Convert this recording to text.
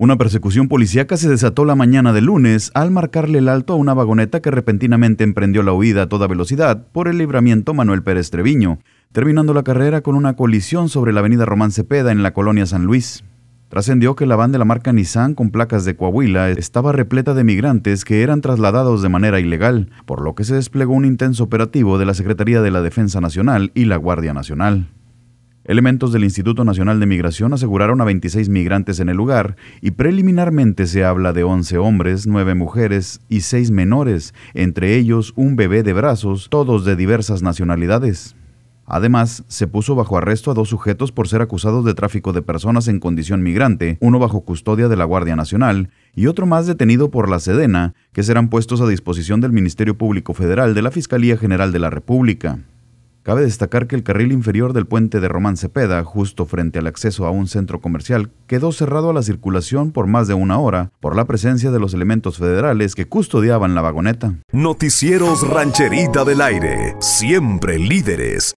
Una persecución policíaca se desató la mañana de lunes al marcarle el alto a una vagoneta que repentinamente emprendió la huida a toda velocidad por el libramiento Manuel Pérez Treviño, terminando la carrera con una colisión sobre la avenida Román Cepeda en la colonia San Luis. Trascendió que la van de la marca Nissan con placas de Coahuila estaba repleta de migrantes que eran trasladados de manera ilegal, por lo que se desplegó un intenso operativo de la Secretaría de la Defensa Nacional y la Guardia Nacional. Elementos del Instituto Nacional de Migración aseguraron a 26 migrantes en el lugar y preliminarmente se habla de 11 hombres, 9 mujeres y 6 menores, entre ellos un bebé de brazos, todos de diversas nacionalidades. Además, se puso bajo arresto a dos sujetos por ser acusados de tráfico de personas en condición migrante, uno bajo custodia de la Guardia Nacional y otro más detenido por la Sedena, que serán puestos a disposición del Ministerio Público Federal de la Fiscalía General de la República. Cabe destacar que el carril inferior del puente de Román Cepeda, justo frente al acceso a un centro comercial, quedó cerrado a la circulación por más de una hora por la presencia de los elementos federales que custodiaban la vagoneta. Noticieros Rancherita del Aire, siempre líderes.